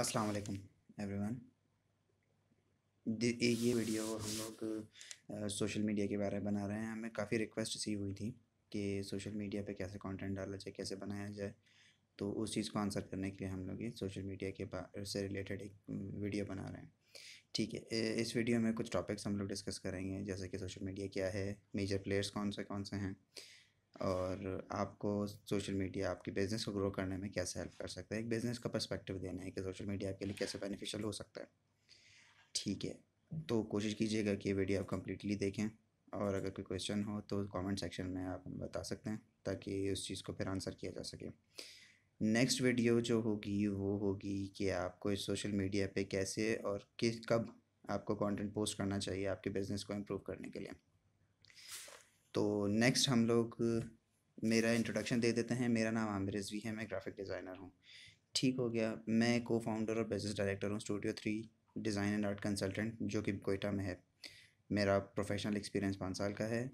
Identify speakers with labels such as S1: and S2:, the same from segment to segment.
S1: अस्सलाम वालेकुम एवरीवन ये वीडियो हम लोग सोशल मीडिया के बारे में बना रहे हैं हमें काफ़ी रिक्वेस्ट सी हुई थी कि सोशल मीडिया पे कैसे कंटेंट डाला जाए कैसे बनाया जाए तो उस चीज़ को आंसर करने के लिए हम लोग ये सोशल मीडिया के से रिलेटेड एक वीडियो बना रहे हैं ठीक है इस वीडियो में कुछ टॉपिक्स हम लोग डिस्कस करेंगे जैसे कि सोशल मीडिया क्या है मेजर प्लेयर्स कौन से कौन से हैं और आपको सोशल मीडिया आपके बिज़नेस को ग्रो करने में कैसे हेल्प कर सकता है एक बिज़नेस का पर्सपेक्टिव देना है कि सोशल मीडिया आपके लिए कैसे बेनिफिशियल हो सकता है ठीक है तो कोशिश कीजिएगा कि वीडियो आप कम्प्लीटली देखें और अगर कोई क्वेश्चन हो तो कमेंट सेक्शन में आप बता सकते हैं ताकि उस चीज़ को फिर आंसर किया जा सके नेक्स्ट वीडियो जो होगी वो होगी कि आपको इस सोशल मीडिया पे कैसे और किस कब आपको कंटेंट पोस्ट करना चाहिए आपके बिज़नेस को इम्प्रूव करने के लिए तो नेक्स्ट हम लोग मेरा इंट्रोडक्शन दे देते हैं मेरा नाम आमिर रिजवी है मैं ग्राफिक डिज़ाइनर हूँ ठीक हो गया मैं को फाउंडर और बिजनेस डायरेक्टर हूँ studio three design and art consultant जो कि कोयटा में है मेरा प्रोफेशनल एक्सपीरियंस पाँच साल का है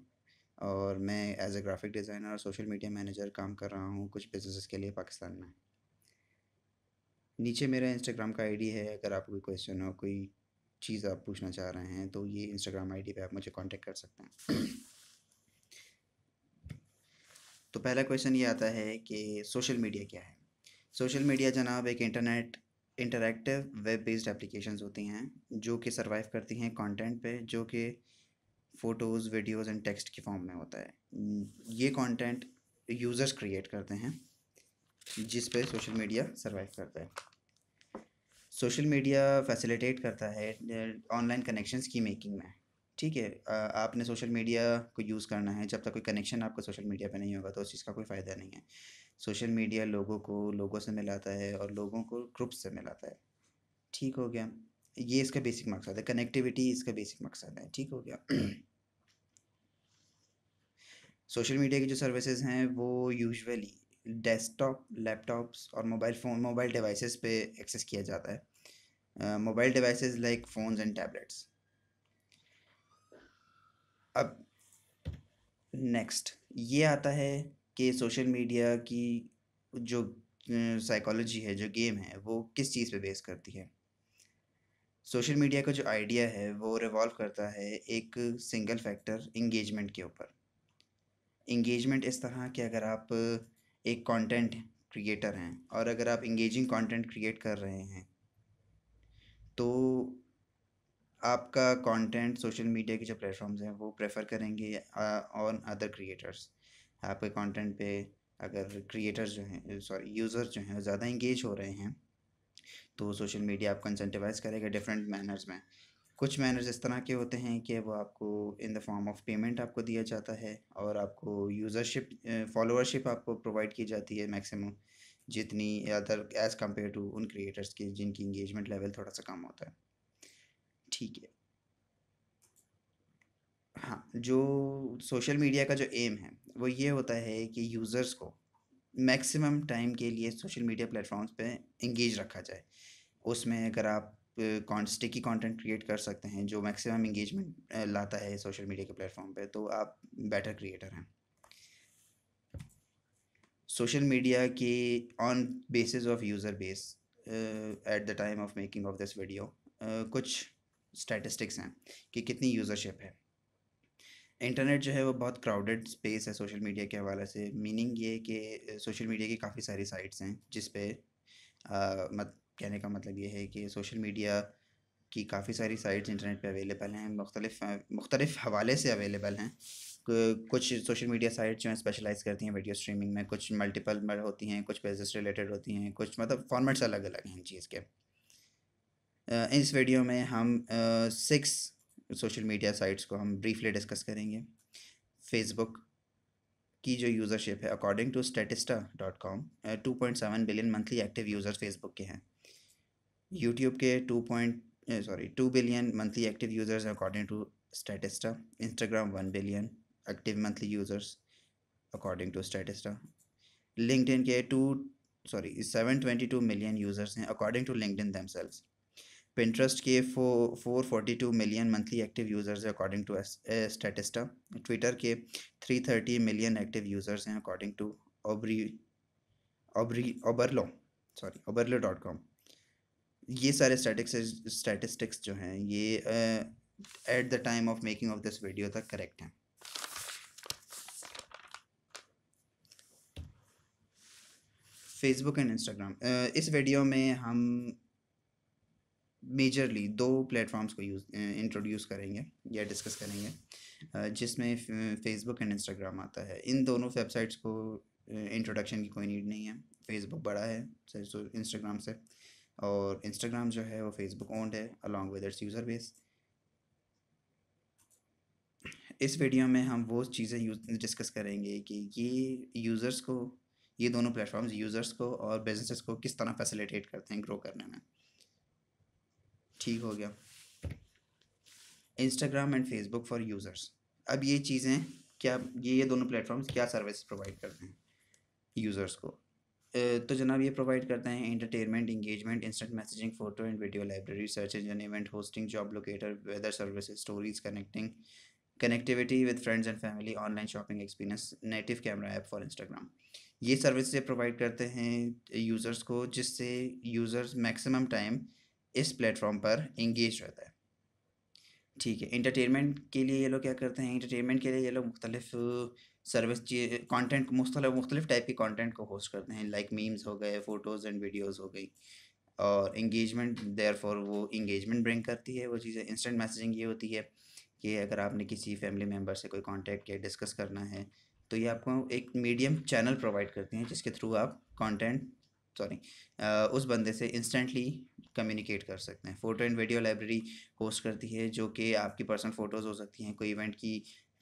S1: और मैं एज ए ग्राफिक डिज़ाइनर और सोशल मीडिया मैनेजर काम कर रहा हूँ कुछ बिजनेसेस के लिए पाकिस्तान में नीचे मेरा इंस्टाग्राम का आईडी है अगर आपको कोई क्वेश्चन हो कोई चीज़ आप पूछना चाह रहे हैं तो ये इंस्टाग्राम आईडी पे आप मुझे कांटेक्ट कर सकते हैं तो पहला क्वेश्चन ये आता है कि सोशल मीडिया क्या है सोशल मीडिया जनाब एक internet interactive web based applications होती हैं जो कि सर्वाइव करती हैं कंटेंट पे जो कि फ़ोटोज़ वीडियोज़ एंड टेक्स्ट के फॉर्म में होता है ये कंटेंट यूज़र्स क्रिएट करते हैं जिस पे सोशल मीडिया सर्वाइव करता है सोशल मीडिया फैसिलिटेट करता है ऑनलाइन कनेक्शंस की मेकिंग में ठीक है आपने सोशल मीडिया को यूज़ करना है जब तक कोई कनेक्शन आपका सोशल मीडिया पे नहीं होगा तो उस चीज़ का कोई फ़ायदा नहीं है सोशल मीडिया लोगों को लोगों से मिलाता है और लोगों को ग्रुप से मिलाता है ठीक हो गया ये इसका बेसिक मकसद है कनेक्टिविटी इसका बेसिक मकसद है ठीक हो गया सोशल मीडिया की जो सर्विसेज हैं वो यूजुअली डेस्कटॉप लैपटॉप्स और मोबाइल फ़ोन मोबाइल डिवाइसेस पे एक्सेस किया जाता है mobile devices like phones and tablets अब नेक्स्ट ये आता है कि सोशल मीडिया की जो साइकोलॉजी है जो गेम है वो किस चीज़ पे बेस करती है सोशल मीडिया का जो आइडिया है वो रिवॉल्व करता है एक सिंगल फैक्टर इंगेजमेंट के ऊपर इंगेजमेंट इस तरह कि अगर आप एक कंटेंट क्रिएटर हैं और अगर आप इंगेजिंग कंटेंट क्रिएट कर रहे हैं तो आपका कंटेंट सोशल मीडिया के जो प्लेटफॉर्म्स हैं वो प्रेफर करेंगे ऑन अदर क्रिएटर्स आपके कंटेंट पे अगर क्रिएटर्स जो हैं सॉरी यूज़र्स जो हैं ज़्यादा इंगेज हो रहे हैं तो सोशल मीडिया आपको इंसेंटिवाइज करेगा डिफरेंट मैनर्स में कुछ मैनर्स इस तरह के होते हैं कि वो आपको in the form of payment आपको दिया जाता है और आपको यूज़रशिप फॉलोअरशिप आपको प्रोवाइड की जाती है मैक्सिमम जितनी अदर एज़ कम्पेयर टू उन क्रिएटर्स की जिनकी इंगेजमेंट लेवल थोड़ा सा कम होता है ठीक है हाँ जो सोशल मीडिया का जो एम है वो ये होता है कि यूज़र्स को मैक्सिमम टाइम के लिए सोशल मीडिया प्लेटफॉर्म्स पे इंगेज रखा जाए उसमें अगर आप स्टिकी कंटेंट क्रिएट कर सकते हैं जो मैक्सिमम इंगेजमेंट लाता है सोशल मीडिया के प्लेटफॉर्म पे तो आप बेटर क्रिएटर हैं सोशल मीडिया के on basis of user base at the time of making of this video कुछ स्टैटिस्टिक्स हैं कि कितनी यूज़रशिप है इंटरनेट जो है वो बहुत क्राउडेड स्पेस है सोशल मीडिया के हवाले से मीनिंग ये कि सोशल मीडिया की काफ़ी सारी साइट्स हैं जिस पे मत कहने का मतलब ये है कि सोशल मीडिया की काफ़ी सारी साइट्स इंटरनेट पे अवेलेबल हैं मुख्तलिफ मुख्तलिफ हवाले से अवेलेबल हैं कुछ सोशल मीडिया साइट्स जो हैं स्पेशलाइज करती हैं वीडियो स्ट्रीमिंग में कुछ मल्टीपल होती हैं कुछ बिजनेस रिलेटेड होती हैं कुछ मतलब फॉर्मेट्स अलग अलग हैं इन चीज़ के इस वीडियो में हम सिक्स सोशल मीडिया साइट्स को हम ब्रीफली डिस्कस करेंगे फेसबुक की जो यूज़रशिप है according to Statista dot com two point seven billion monthly active users Facebook के हैं यूट्यूब के two point sorry two billion monthly active users according to Statista Instagram one billion active monthly users according to Statista LinkedIn के two sorry seven twenty two million users हैं according to LinkedIn Pinterest के four four forty two million monthly active users है according to Statista Twitter के three thirty million active users हैं according to ओबरी ओबरी Oberlo sorry Oberlo dot com ये सारे statics statistics जो हैं ये at the time of making of this video तक करेक्ट हैं फेसबुक एंड इंस्टाग्राम इस वीडियो में हम मेजरली दो प्लेटफॉर्म्स को यूज़ इंट्रोड्यूस करेंगे या डिस्कस करेंगे जिसमें फेसबुक एंड इंस्टाग्राम आता है इन दोनों वेबसाइट्स को इंट्रोडक्शन की कोई नीड नहीं है फेसबुक बड़ा है इंस्टाग्राम से और इंस्टाग्राम जो है वो फेसबुक ओन्ड है along with its user base इस वीडियो में हम वो चीज़ें डिस्कस करेंगे कि ये यूज़र्स को ये दोनों प्लेटफॉर्म्स यूज़र्स को और बिजनेसेस को किस तरह फैसिलिटेट करते हैं ग्रो करने में ठीक हो गया Instagram and Facebook for users अब ये चीज़ें क्या ये ये दोनों प्लेटफॉर्म्स क्या सर्विस प्रोवाइड करते हैं यूज़र्स को तो जनाब ये प्रोवाइड करते हैं entertainment engagement instant messaging photo and video library search engine event hosting job locator weather service stories connecting connectivity with friends and family online shopping experience native camera app for Instagram ये service provide करते हैं users को जिससे users maximum time इस platform पर engage रहता है ठीक है इंटरटेनमेंट के लिए ये लोग क्या करते हैं इंटरटेनमेंट के लिए ये लोग मुख्तलिफ सर्विस कॉन्टेंट मुख्तलिफ मुख्तलिफ टाइप के कॉन्टेंट को होस्ट करते हैं लाइक मीम्स हो गए फ़ोटोज़ एंड वीडियोज़ हो गई और इंगेजमेंट देयर फॉर वो इंगेजमेंट ब्रिंग करती है वो चीज़ें इंस्टेंट मैसेजिंग ये होती है कि अगर आपने किसी फैमिली मेम्बर से कोई कॉन्टैक्ट या डिस्कस करना है तो ये आपको एक मीडियम चैनल प्रोवाइड करती हैं जिसके थ्रू आप कॉन्टेंट सॉरी uh, उस बंदे से इंस्टेंटली कम्युनिकेट कर सकते हैं photo and video library host करती है जो कि आपकी पर्सनल फ़ोटोज़ हो सकती हैं कोई इवेंट की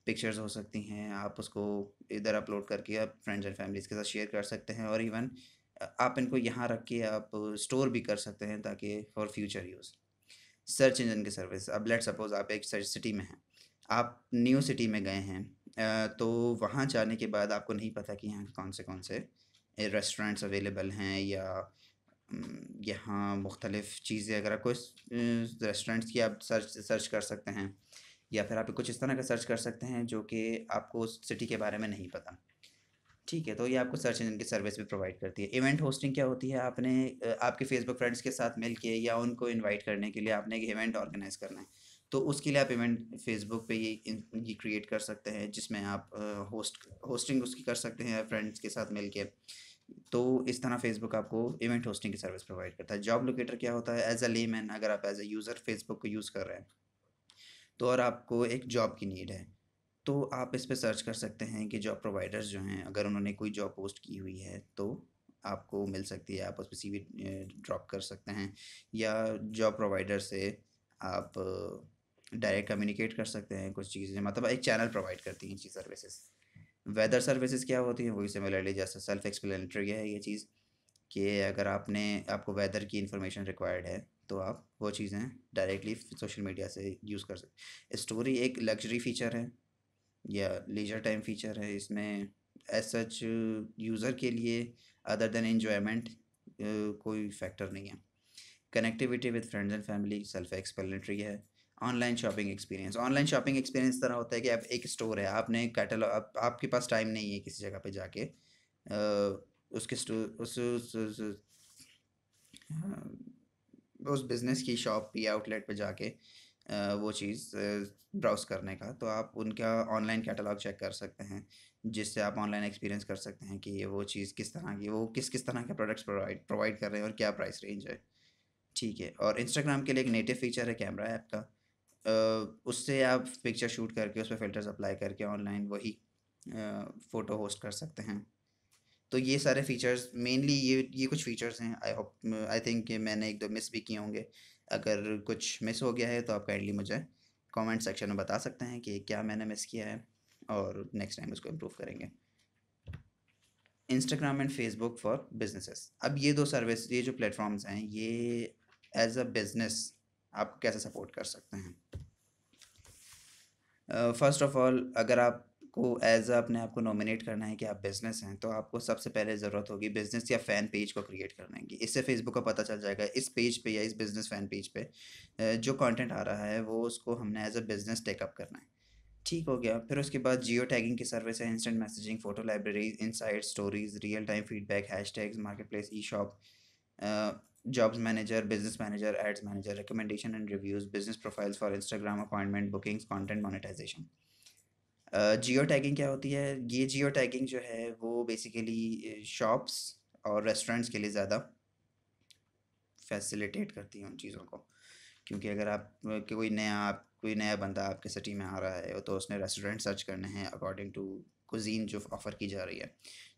S1: पिक्चर्स हो सकती हैं आप उसको इधर अपलोड करके आप फ्रेंड्स एंड फैमिलीज़ के साथ शेयर कर सकते हैं और इवन आप इनको यहाँ रख के आप स्टोर भी कर सकते हैं ताकि for future use search engine की सर्विस अब लेट सपोज़ आप एक सर्च सिटी में हैं आप न्यू सिटी में गए हैं तो वहाँ जाने के बाद आपको नहीं पता कि यहाँ कौन से कौन से रेस्टोरेंट्स अवेलेबल हैं या mm, यहाँ मुख्तलिफ़ चीज़ें अगर आप कोई रेस्टोरेंट्स mm, की आप सर्च सर्च कर सकते हैं या फिर आप कुछ इस तरह का सर्च कर सकते हैं जो कि आपको उस सिटी के बारे में नहीं पता ठीक है तो ये आपको सर्च इंजन की सर्विस भी प्रोवाइड करती है इवेंट होस्टिंग क्या होती है आपने आपके फेसबुक फ्रेंड्स के साथ मिल के या उनको इनवाइट करने के लिए आपने एक इवेंट ऑर्गेनाइज करना है तो उसके लिए आप इवेंट फेसबुक पे ये ये क्रिएट कर सकते हैं जिसमें आप होस्ट होस्टिंग उसकी कर सकते हैं फ्रेंड्स के साथ मिल के तो इस तरह फेसबुक आपको इवेंट होस्टिंग की सर्विस प्रोवाइड करता है जॉब लोकेटर क्या होता है एज अ लेमैन अगर आप एज अ यूज़र फेसबुक को यूज़ कर रहे हैं तो और आपको एक जॉब की नीड है तो आप इस पर सर्च कर सकते हैं कि जॉब प्रोवाइडर्स जो हैं अगर उन्होंने कोई जॉब पोस्ट की हुई है तो आपको मिल सकती है आप उस पर सी ड्रॉप कर सकते हैं या जॉब प्रोवाइडर से आप डायरेक्ट कम्युनिकेट कर सकते हैं कुछ चीज़ें मतलब एक चैनल प्रोवाइड करती हैं इन चीज़ सर्विसेज़ वेदर सर्विसेज क्या होती हैं वही सिमिलरली जैसे सेल्फ एक्सप्लेनेटरी है ये चीज़ कि अगर आपने आपको वेदर की इन्फॉर्मेशन रिक्वायर्ड है तो आप वो चीज़ें डायरेक्टली सोशल मीडिया से यूज़ कर सकते स्टोरी एक लग्जरी फीचर है या लेजर टाइम फीचर है इसमें एज सच यूज़र के लिए अदर देन इन्जॉयमेंट कोई फैक्टर नहीं है connectivity with friends and family self explanatory है online shopping experience online shopping experience तरह होता है कि आप एक स्टोर है आपने कैटलॉग आप, आपके पास टाइम नहीं है किसी जगह पे जाके आ, उसके स्टोर उस उस, उस, उस, उस बिज़नेस की शॉप या आउटलेट पे जाके आ, वो चीज़ ब्राउज़ करने का तो आप उनका ऑनलाइन कैटलॉग चेक कर सकते हैं जिससे आप ऑनलाइन एक्सपीरियंस कर सकते हैं कि ये वो चीज़ किस तरह की वो किस किस तरह के प्रोडक्ट्स प्रोवाइड प्रोवाइड कर रहे हैं और क्या प्राइस रेंज है ठीक है और इंस्टाग्राम के लिए एक नेटिव फीचर है कैमरा ऐप का उससे आप पिक्चर शूट करके उस पर फिल्टर्स अप्लाई करके ऑनलाइन वही फ़ोटो होस्ट कर सकते हैं तो ये सारे फीचर्स मेनली ये ये कुछ फीचर्स हैं आई होप आई थिंक कि मैंने एक दो मिस भी किए होंगे अगर कुछ मिस हो गया है तो आप काइंडली मुझे कमेंट सेक्शन में बता सकते हैं कि क्या मैंने मिस किया है और नेक्स्ट टाइम उसको इम्प्रूव करेंगे Instagram and Facebook for businesses अब ये दो सर्विस ये जो प्लेटफॉर्म्स हैं ये एज अ बिज़नेस आप कैसे सपोर्ट कर सकते हैं फर्स्ट ऑफ ऑल अगर आप को एज अपने आप को नॉमिनेट करना है कि आप बिजनेस हैं तो आपको सबसे पहले ज़रूरत होगी बिजनेस या फ़ैन पेज को क्रिएट करने की इससे फेसबुक का पता चल जाएगा इस पेज पे या इस बिज़नेस फ़ैन पेज पे जो कंटेंट आ रहा है वो उसको हमने एज अ बिज़नेस टेकअप करना है ठीक हो गया फिर उसके बाद जियो टैगिंग की सर्विस है instant messaging photo libraries inside stories real time feedback hashtag marketplace e shop jobs manager business manager ads manager recommendation and reviews business profiles for instagram appointment bookings content monetization geo uh, tagging क्या होती है ये geo tagging जो है वो basically shops और restaurants के लिए ज़्यादा फैसिलिटेट करती है उन चीज़ों को क्योंकि अगर आप कोई नया आप कोई नया बंदा आपके सिटी में आ रहा है तो उसने रेस्टोरेंट सर्च करने हैं अकॉर्डिंग टू कुजीन जो ऑफ़र की जा रही है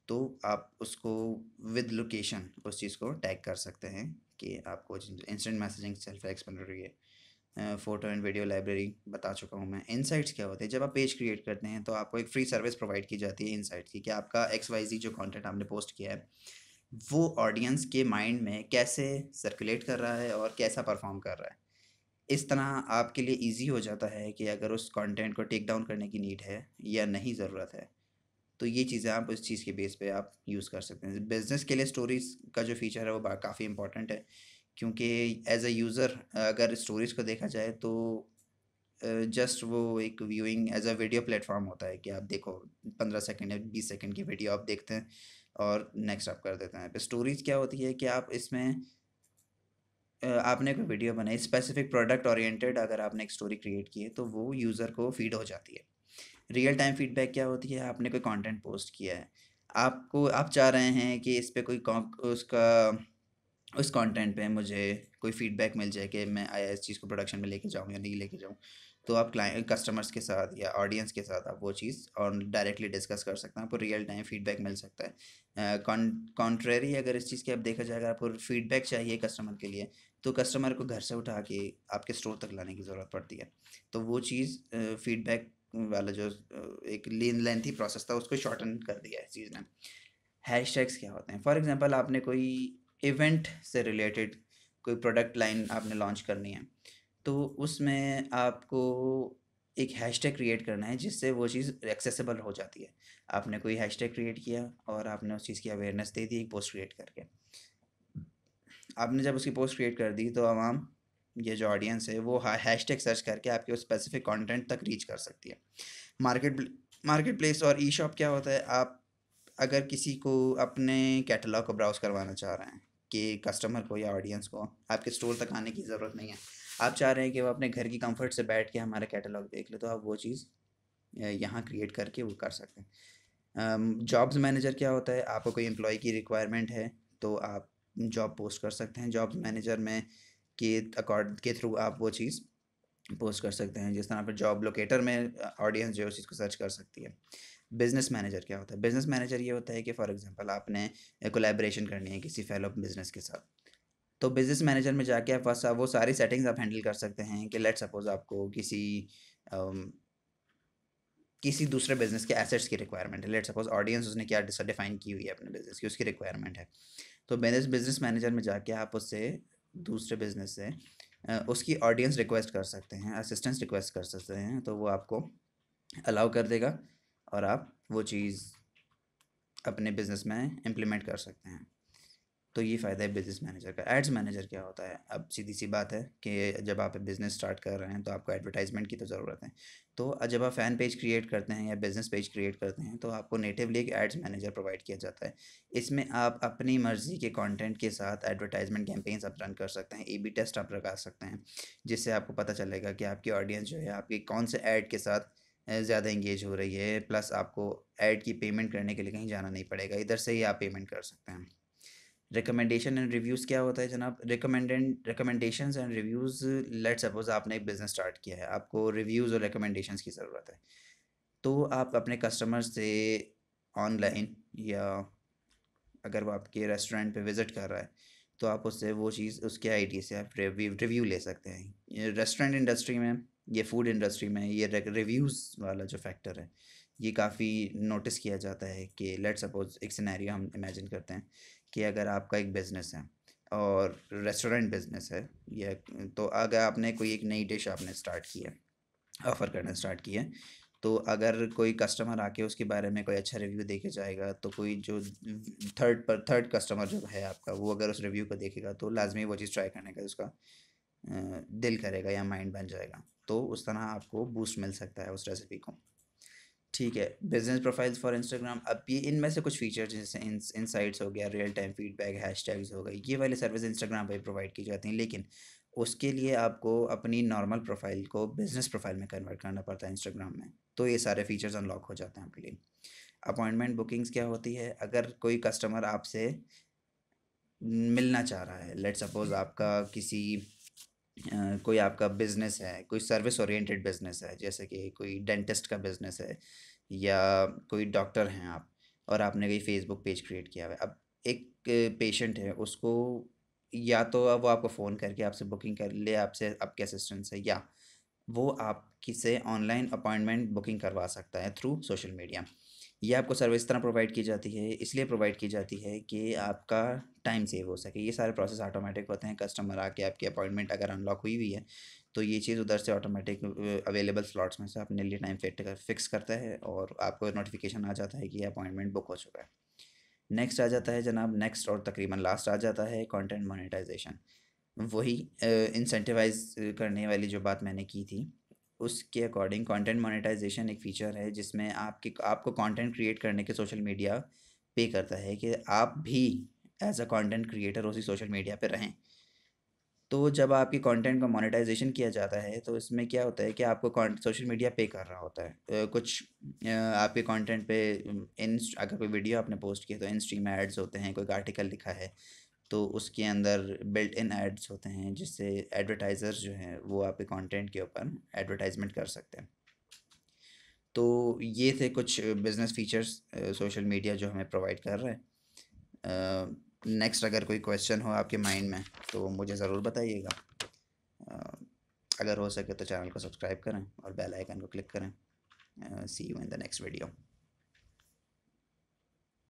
S1: तो आप उसको विद लोकेशन उस चीज़ को टैग कर सकते हैं कि आपको इंस्टेंट मैसेजिंग सेल्फ एक्सप्लेनेटरी है फ़ोटो एंड वीडियो लाइब्रेरी बता चुका हूँ मैं इनसाइट्स क्या होते हैं जब आप पेज क्रिएट करते हैं तो आपको एक फ्री सर्विस प्रोवाइड की जाती है इनसाइट्स की कि आपका एक्स वाई जी जो कंटेंट आपने पोस्ट किया है वो ऑडियंस के माइंड में कैसे सर्कुलेट कर रहा है और कैसा परफॉर्म कर रहा है इस तरह आपके लिए इजी हो जाता है कि अगर उस कंटेंट को टेक डाउन करने की नीड है या नहीं ज़रूरत है तो ये चीज़ें आप इस चीज़ के बेस पे आप यूज़ कर सकते हैं बिज़नेस के लिए स्टोरीज का जो फीचर है वो काफ़ी इंपॉर्टेंट है क्योंकि एज अ यूज़र अगर स्टोरीज को देखा जाए तो जस्ट वो एक viewing as a video platform होता है कि आप देखो पंद्रह सेकेंड या बीस सेकेंड की वीडियो आप देखते हैं और नेक्स्ट आप कर देते हैं पर स्टोरीज क्या होती है कि आप इसमें आपने कोई वीडियो बनाई स्पेसिफिक प्रोडक्ट ओरिएंटेड अगर आपने एक स्टोरी क्रिएट की है तो वो यूज़र को फीड हो जाती है रियल टाइम फीडबैक क्या होती है आपने कोई कंटेंट पोस्ट किया है आपको आप चाह रहे हैं कि इस पर कोई उसका उस कंटेंट पे मुझे कोई फीडबैक मिल जाए कि मैं आया इस चीज़ को प्रोडक्शन में लेके जाऊँ या नहीं लेके जाऊँ तो आप क्लाइंट कस्टमर्स के साथ या ऑडियंस के साथ आप वो चीज़ और डायरेक्टली डिस्कस कर सकते हैं आपको रियल टाइम फीडबैक मिल सकता है कॉन्ट्रेरी अगर इस चीज़ की आप देखा जाएगा आपको फीडबैक चाहिए कस्टमर के लिए तो कस्टमर को घर से उठा के आपके स्टोर तक लाने की ज़रूरत पड़ती है तो वो चीज़ फीडबैक वाला जो एक लेंथी प्रोसेस था उसको शॉर्टन कर दिया है चीज़ ने हैश टैग्स क्या होते हैं फॉर एग्ज़ाम्पल आपने कोई इवेंट से रिलेटेड कोई प्रोडक्ट लाइन आपने लॉन्च करनी है तो उसमें आपको एक हैश टैग क्रिएट करना है जिससे वो चीज़ एक्सेसिबल हो जाती है आपने कोई हैश टैग क्रिएट किया और आपने उस चीज़ की अवेयरनेस दे दी एक पोस्ट क्रिएट करके आपने जब उसकी पोस्ट क्रिएट कर दी तो आवाम ये जो ऑडियंस है वो हैश टैग सर्च करके आपके उस स्पेसिफिक कंटेंट तक रीच कर सकती है मार्केट मार्केट प्लेस और ई शॉप क्या होता है आप अगर किसी को अपने कैटलॉग को ब्राउज़ करवाना चाह रहे हैं कि कस्टमर को या ऑडियंस को आपके स्टोर तक आने की ज़रूरत नहीं है आप चाह रहे हैं कि वो अपने घर की कंफर्ट से बैठ के हमारा कैटलॉग देख ले तो आप वो चीज़ यहाँ क्रिएट करके वो कर सकते हैं जॉब्स मैनेजर क्या होता है आपको कोई एम्प्लॉय की रिक्वायरमेंट है तो आप जॉब पोस्ट कर सकते हैं जॉब मैनेजर में के अकॉर्ड के थ्रू आप वो चीज़ पोस्ट कर सकते हैं जिस तरह पर जॉब लोकेटर में ऑडियंस जो है उस चीज़ को सर्च कर सकती है बिज़नेस मैनेजर क्या होता है बिज़नेस मैनेजर ये होता है कि फॉर एग्जांपल आपने कोलेब्रेशन करनी है किसी फेलो बिज़नेस के साथ तो बिज़नेस मैनेजर में जाके आप फर्स्ट वो सारी सेटिंग्स आप हैंडल कर सकते हैं कि लेट सपोज आपको किसी किसी दूसरे बिज़नेस के एसेट्स की रिक्वायरमेंट है लेट सपोज ऑडियंस उसने क्या डिफाइन की हुई है अपने बिज़नेस की उसकी रिक्वायरमेंट है तो बिजनेस बिजनेस मैनेजर में जाके आप उससे दूसरे बिजनेस से उसकी ऑडियंस रिक्वेस्ट कर सकते हैं असिस्टेंस रिक्वेस्ट कर सकते हैं तो वो आपको अलाउ कर देगा और आप वो चीज़ अपने बिजनेस में इम्प्लीमेंट कर सकते हैं तो ये फ़ायदा है बिज़नेस मैनेजर का एड्स मैनेजर क्या होता है अब सीधी सी बात है कि जब आप बिज़नेस स्टार्ट कर रहे हैं तो आपको एडवर्टाइजमेंट की तो ज़रूरत है तो जब आप फ़ैन पेज क्रिएट करते हैं या बिज़नेस पेज क्रिएट करते हैं तो आपको नेटिवली एक एड्स मैनेजर प्रोवाइड किया जाता है इसमें आप अपनी मर्ज़ी के कॉन्टेंट के साथ एडवर्टाइजमेंट कैंपेन्स आप रन कर सकते हैं ए बी टेस्ट आप लगा सकते हैं जिससे आपको पता चलेगा कि आपकी ऑडियंस जो है आपकी कौन से ऐड के साथ ज़्यादा इंगेज हो रही है प्लस आपको ऐड की पेमेंट करने के लिए कहीं जाना नहीं पड़ेगा इधर से ही आप पेमेंट कर सकते हैं रिकमेंडेशन एंड रिव्यूज़ क्या होता है जनाब recommended recommendation and reviews let suppose आपने एक बिज़नेस स्टार्ट किया है आपको रिव्यूज़ और रिकमेंडेशन की ज़रूरत है तो आप अपने कस्टमर से ऑनलाइन या अगर वो आपके रेस्टोरेंट पे विज़िट कर रहा है तो आप उससे वो चीज़ उसके आइडिया से आप रिव्यू रिव्यू ले सकते हैं रेस्टोरेंट इंडस्ट्री में ये फूड इंडस्ट्री में ये रिव्यूज़ वाला जो फैक्टर है ये काफ़ी नोटिस किया जाता है कि लेट सपोज एक सिनेरियो हम इमेजिन करते हैं कि अगर आपका एक बिज़नेस है और रेस्टोरेंट बिज़नेस है या तो अगर आपने कोई एक नई डिश आपने स्टार्ट की है ऑफ़र करना स्टार्ट किया तो अगर कोई कस्टमर आके उसके बारे में कोई अच्छा रिव्यू देके जाएगा तो कोई जो थर्ड पर थर्ड कस्टमर जो है आपका वो अगर उस रिव्यू को देखेगा तो लाजमी वो चीज़ ट्राई करने का उसका दिल करेगा या माइंड बन जाएगा तो उस तरह आपको बूस्ट मिल सकता है उस रेसिपी को ठीक है बिजनेस प्रोफाइल्स फॉर इंस्टाग्राम अब ये इनमें से कुछ फीचर्स जैसे इनसाइट्स हो गया real time feedback hashtags हो गए ये वाले सर्विस इंस्टाग्राम पर प्रोवाइड की जाती हैं लेकिन उसके लिए आपको अपनी नॉर्मल प्रोफाइल को बिजनेस प्रोफाइल में कन्वर्ट करना पड़ता है इंस्टाग्राम में तो ये सारे फीचर्स अनलॉक हो जाते हैं आपके लिए अपॉइंटमेंट बुकिंग्स क्या होती है अगर कोई कस्टमर आपसे मिलना चाह रहा है लेट सपोज़ आपका किसी कोई आपका बिजनेस है कोई सर्विस ओरिएंटेड बिजनेस है जैसे कि कोई डेंटिस्ट का बिजनेस है या कोई डॉक्टर हैं आप और आपने कोई फेसबुक पेज क्रिएट किया हुआ है अब एक पेशेंट है उसको या तो अब वो आपको फ़ोन करके आपसे बुकिंग कर ले आपसे आपके असिस्टेंट से या वो आप किसे ऑनलाइन अपॉइंटमेंट बुकिंग करवा सकता है थ्रू सोशल मीडिया ये आपको सर्विस तरह प्रोवाइड की जाती है इसलिए प्रोवाइड की जाती है कि आपका टाइम सेव हो सके ये सारे प्रोसेस ऑटोमेटिक होते हैं कस्टमर आके आपकी अपॉइंटमेंट अगर अनलॉक हुई हुई है तो ये चीज़ उधर से ऑटोमेटिक अवेलेबल स्लॉट्स में से अपने लिए टाइम फिट कर फिक्स करता है और आपको नोटिफिकेशन आ जाता है कि अपॉइंटमेंट बुक हो चुका है नेक्स्ट आ जाता है जनाब नेक्स्ट और तकरीबन लास्ट आ जाता है कंटेंट मोनेटाइजेशन वही इंसेंटिवाइज करने वाली जो बात मैंने की थी उसके अकॉर्डिंग कंटेंट मोनेटाइजेशन एक फ़ीचर है जिसमें आपके आपको कंटेंट क्रिएट करने के सोशल मीडिया पे करता है कि आप भी एज अ कंटेंट क्रिएटर उसी सोशल मीडिया पे रहें तो जब आपकी कंटेंट का मोनेटाइजेशन किया जाता है तो इसमें क्या होता है कि आपको सोशल मीडिया पे कर रहा होता है कुछ आपके कंटेंट पे इन अगर कोई वीडियो आपने पोस्ट किया तो इन में एड्स होते हैं कोई आर्टिकल लिखा है तो उसके अंदर बिल्ट इन एड्स होते हैं जिससे एडवर्टाइज़र्स जो हैं वो आपके कंटेंट के ऊपर एडवर्टाइजमेंट कर सकते हैं तो ये थे कुछ बिज़नेस फीचर्स सोशल मीडिया जो हमें प्रोवाइड कर रहा है नेक्स्ट अगर कोई क्वेश्चन हो आपके माइंड में तो मुझे ज़रूर बताइएगा अगर हो सके तो चैनल को सब्सक्राइब करें और बेल आइकन को क्लिक करें see you in the next video